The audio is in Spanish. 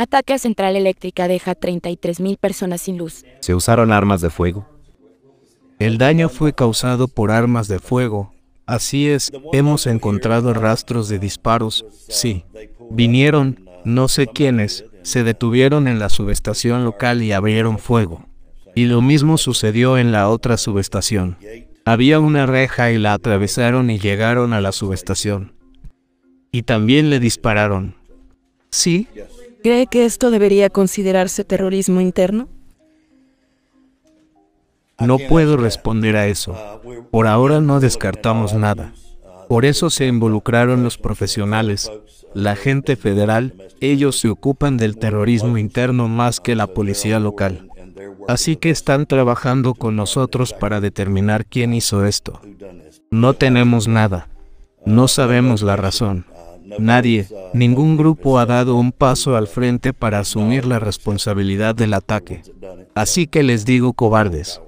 Ataque a central eléctrica deja 33.000 personas sin luz. ¿Se usaron armas de fuego? El daño fue causado por armas de fuego. Así es, hemos encontrado rastros de disparos, sí. Vinieron, no sé quiénes, se detuvieron en la subestación local y abrieron fuego. Y lo mismo sucedió en la otra subestación. Había una reja y la atravesaron y llegaron a la subestación. Y también le dispararon. Sí. ¿Cree que esto debería considerarse terrorismo interno? No puedo responder a eso. Por ahora no descartamos nada. Por eso se involucraron los profesionales, la gente federal, ellos se ocupan del terrorismo interno más que la policía local. Así que están trabajando con nosotros para determinar quién hizo esto. No tenemos nada. No sabemos la razón. Nadie, ningún grupo ha dado un paso al frente para asumir la responsabilidad del ataque. Así que les digo cobardes.